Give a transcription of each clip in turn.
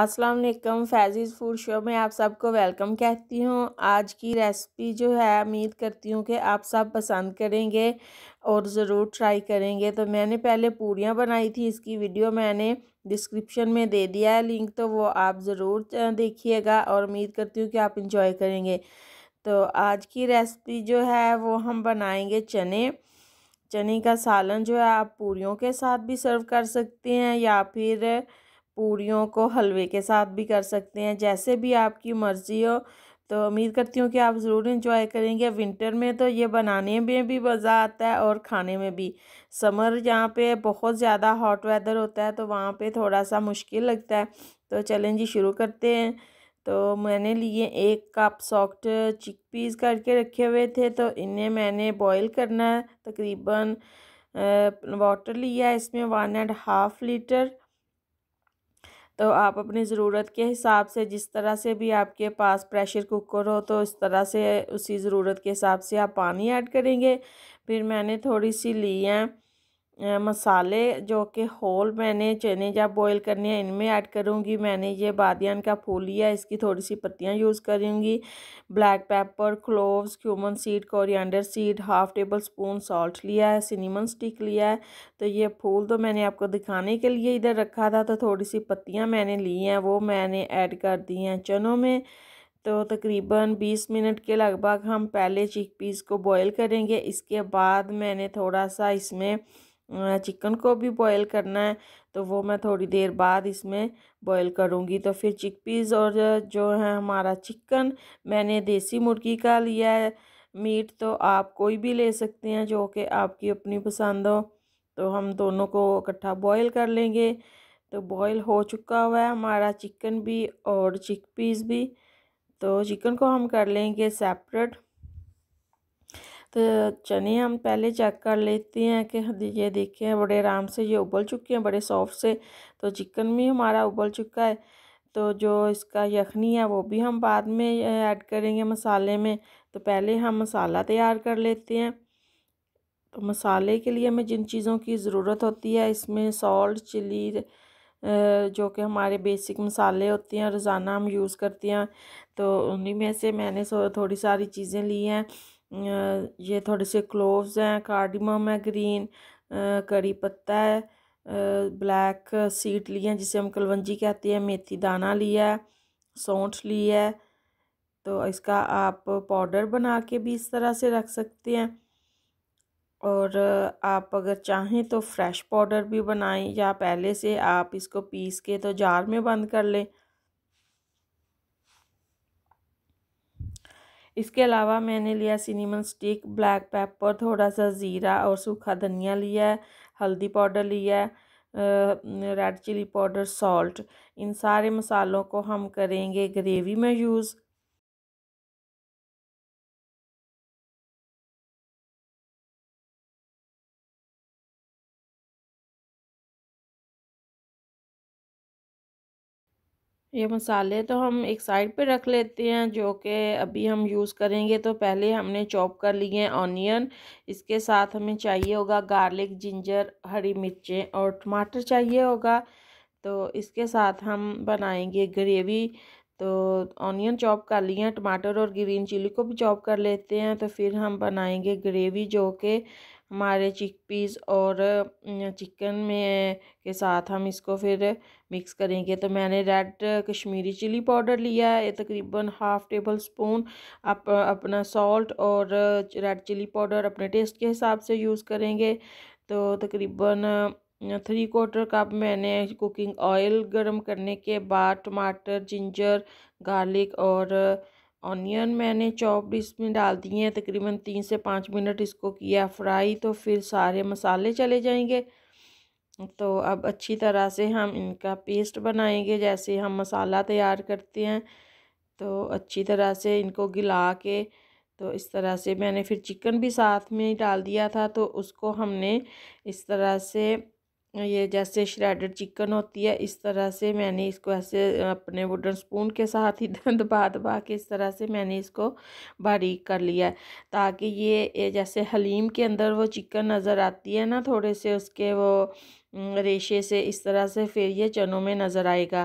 अस्सलाम वालेकुम फैज़ीज़ food show में आप सबको वेलकम कहती हूँ आज की रेसिपी जो है उम्मीद करती हूँ कि आप सब पसंद करेंगे और ज़रूर ट्राई करेंगे तो मैंने पहले पूड़ियाँ बनाई थी इसकी वीडियो मैंने डिस्क्रिप्शन में दे दिया है लिंक तो वो आप ज़रूर देखिएगा और उम्मीद करती हूँ कि आप इंजॉय करेंगे तो आज की रेसिपी जो है वो हम बनाएंगे चने चने का सालन जो है आप पूड़ियों के साथ भी सर्व कर सकते हैं या फिर पूड़ियों को हलवे के साथ भी कर सकते हैं जैसे भी आपकी मर्ज़ी हो तो उम्मीद करती हूँ कि आप ज़रूर इंजॉय करेंगे विंटर में तो ये बनाने में भी मज़ा आता है और खाने में भी समर यहाँ पे बहुत ज़्यादा हॉट वेदर होता है तो वहाँ पे थोड़ा सा मुश्किल लगता है तो चलें जी शुरू करते हैं तो मैंने लिए एक कप सॉफ्ट चिक पीस करके रखे हुए थे तो इन्हें मैंने बॉयल करना है तकरीबन वाटर लिया इसमें वन एंड हाफ़ लीटर तो आप अपनी ज़रूरत के हिसाब से जिस तरह से भी आपके पास प्रेशर कुकर हो तो इस तरह से उसी ज़रूरत के हिसाब से आप पानी ऐड करेंगे फिर मैंने थोड़ी सी ली है मसाले जो कि होल मैंने चने जब बॉईल करने हैं इनमें ऐड करूँगी मैंने ये बादियान का फूल लिया इसकी थोड़ी सी पत्तियाँ यूज़ करूँगी black pepper cloves cumin seed coriander seed half tablespoon salt लिया है सिनेमन स्टिक लिया है तो ये फूल तो मैंने आपको दिखाने के लिए इधर रखा था तो थोड़ी सी पत्तियाँ मैंने ली हैं वो मैंने ऐड कर दी हैं चनों में तो तकरीबन 20 मिनट के लगभग हम पहले चिक पीस को बॉईल करेंगे इसके बाद मैंने थोड़ा सा इसमें चिकन को भी बॉयल करना है तो वो मैं थोड़ी देर बाद इसमें बॉयल करूँगी तो फिर पीज़ और जो है हमारा चिकन मैंने देसी मुर्गी का लिया है मीट तो आप कोई भी ले सकते हैं जो कि आपकी अपनी पसंद हो तो हम दोनों को इकट्ठा बॉयल कर लेंगे तो बॉयल हो चुका हुआ है हमारा चिकन भी और चिक पीस भी तो चिकन को हम कर लेंगे सेपरेट तो चने हम पहले चेक कर लेते हैं कि हाँ ये देखें बड़े आराम से ये उबल चुके हैं बड़े सॉफ्ट से तो चिकन भी हमारा उबल चुका है तो जो इसका यखनी है वो भी हम बाद में ऐड करेंगे मसाले में तो पहले हम मसाला तैयार कर लेते हैं तो मसाले के लिए हमें जिन चीज़ों की ज़रूरत होती है इसमें सॉल्ट चिली जो कि हमारे बेसिक मसाले होते हैं रोज़ाना हम यूज़ करते हैं तो उन्हीं में से मैंने थोड़ी सारी चीज़ें ली हैं ये थोड़े से क्लोव्स हैं कार्डिमम है ग्रीन करी पत्ता है ब्लैक सीड लिया जिसे हम कलवंजी कहते हैं मेथी दाना लिया है सौंठ ली है तो इसका आप पाउडर बना के भी इस तरह से रख सकते हैं और आप अगर चाहें तो फ्रेश पाउडर भी बनाएं या पहले से आप इसको पीस के तो जार में बंद कर लें इसके अलावा मैंने लिया सिनेमन स्टिक ब्लैक पेपर थोड़ा सा ज़ीरा और सूखा धनिया लिया है हल्दी पाउडर लिया है रेड चिली पाउडर सॉल्ट इन सारे मसालों को हम करेंगे ग्रेवी में यूज़ ये मसाले तो हम एक साइड पे रख लेते हैं जो कि अभी हम यूज़ करेंगे तो पहले हमने चॉप कर लिए हैं ऑनियन इसके साथ हमें चाहिए होगा गार्लिक जिंजर हरी मिर्चें और टमाटर चाहिए होगा तो इसके साथ हम बनाएंगे ग्रेवी तो ऑनियन चॉप कर लिए हैं टमाटर और ग्रीन चिली को भी चॉप कर लेते हैं तो फिर हम बनाएंगे ग्रेवी जो कि हमारे चिक पीस और चिकन में के साथ हम इसको फिर मिक्स करेंगे तो मैंने रेड कश्मीरी चिली पाउडर लिया है तकरीबन हाफ़ टेबल स्पून आप अपना सॉल्ट और रेड चिली पाउडर अपने टेस्ट के हिसाब से यूज़ करेंगे तो तकरीबन थ्री क्वार्टर कप मैंने कुकिंग ऑयल गर्म करने के बाद टमाटर जिंजर गार्लिक और ऑनियन मैंने चॉप्ड इसमें डाल दिए हैं तकरीबन तीन से पाँच मिनट इसको किया फ्राई तो फिर सारे मसाले चले जाएंगे तो अब अच्छी तरह से हम इनका पेस्ट बनाएंगे जैसे हम मसाला तैयार करते हैं तो अच्छी तरह से इनको गिला के तो इस तरह से मैंने फिर चिकन भी साथ में डाल दिया था तो उसको हमने इस तरह से ये जैसे श्रेडेड चिकन होती है इस तरह से मैंने इसको ऐसे अपने वुडन स्पून के साथ ही दबा दबा के इस तरह से मैंने इसको बारीक कर लिया है ताकि ये जैसे हलीम के अंदर वो चिकन नज़र आती है ना थोड़े से उसके वो रेशे से इस तरह से फिर ये चनों में नज़र आएगा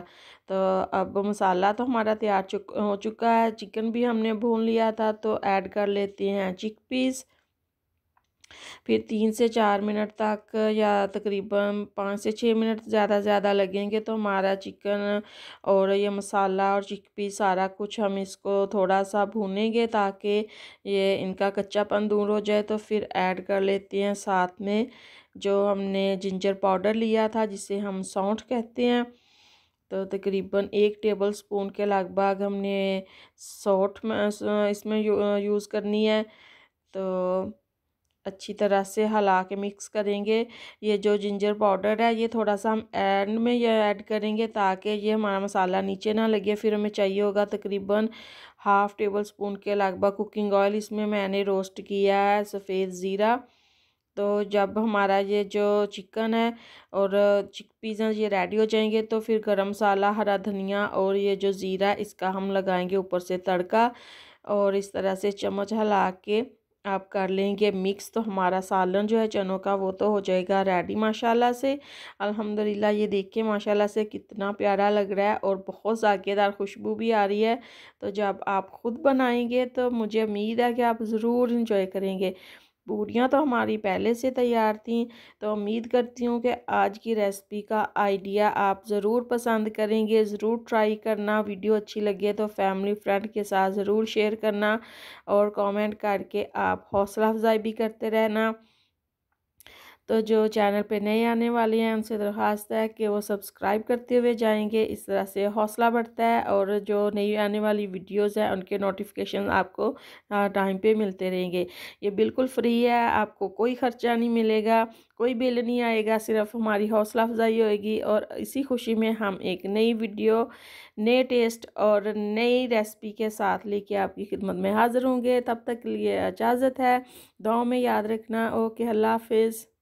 तो अब मसाला तो हमारा तैयार हो चुका है चिकन भी हमने भून लिया था तो ऐड कर लेते हैं चिक पीस फिर तीन से चार मिनट तक या तकरीबन पाँच से छः मिनट ज़्यादा से ज़्यादा लगेंगे तो हमारा चिकन और ये मसाला और चिकपी सारा कुछ हम इसको थोड़ा सा भूनेंगे ताकि ये इनका कच्चापन दूर हो जाए तो फिर ऐड कर लेते हैं साथ में जो हमने जिंजर पाउडर लिया था जिसे हम सौंठ कहते हैं तो तकरीबन एक टेबल स्पून के लगभग हमने सौठ इसमें यूज़ करनी है तो अच्छी तरह से हिला के मिक्स करेंगे ये जो जिंजर पाउडर है ये थोड़ा सा हम एंड में ये ऐड करेंगे ताकि ये हमारा मसाला नीचे ना लगे फिर हमें चाहिए होगा तकरीबन हाफ़ टेबल स्पून के लगभग कुकिंग ऑयल इसमें मैंने रोस्ट किया है सफ़ेद ज़ीरा तो जब हमारा ये जो चिकन है और चिक पिज़्ज़ा ये रेडी हो जाएंगे तो फिर गरम मसाला हरा धनिया और ये जो ज़ीरा इसका हम लगाएंगे ऊपर से तड़का और इस तरह से चम्मच हिला के आप कर लेंगे मिक्स तो हमारा सालन जो है चनों का वो तो हो जाएगा रेडी माशाल्लाह से अल्हम्दुलिल्लाह ये देख के माशाल्लाह से कितना प्यारा लग रहा है और बहुत जायकेदार खुशबू भी आ रही है तो जब आप ख़ुद बनाएंगे तो मुझे उम्मीद है कि आप ज़रूर इंजॉय करेंगे पूरियाँ तो हमारी पहले से तैयार थी तो उम्मीद करती हूँ कि आज की रेसिपी का आइडिया आप ज़रूर पसंद करेंगे ज़रूर ट्राई करना वीडियो अच्छी लगे तो फैमिली फ्रेंड के साथ ज़रूर शेयर करना और कमेंट करके आप हौसला अफजाई भी करते रहना तो जो चैनल पे नए आने वाले हैं उनसे दरख्वास्त है कि वो सब्सक्राइब करते हुए जाएंगे इस तरह से हौसला बढ़ता है और जो नई आने वाली वीडियोस हैं उनके नोटिफिकेशन आपको टाइम पे मिलते रहेंगे ये बिल्कुल फ्री है आपको कोई ख़र्चा नहीं मिलेगा कोई बिल नहीं आएगा सिर्फ हमारी हौसला अफजाई होएगी और इसी खुशी में हम एक नई वीडियो नए टेस्ट और नई रेसिपी के साथ लेके आपकी खिदमत में हाज़िर होंगे तब तक के लिए इजाज़त है दाव में याद रखना ओके अल्लाह हाफिज़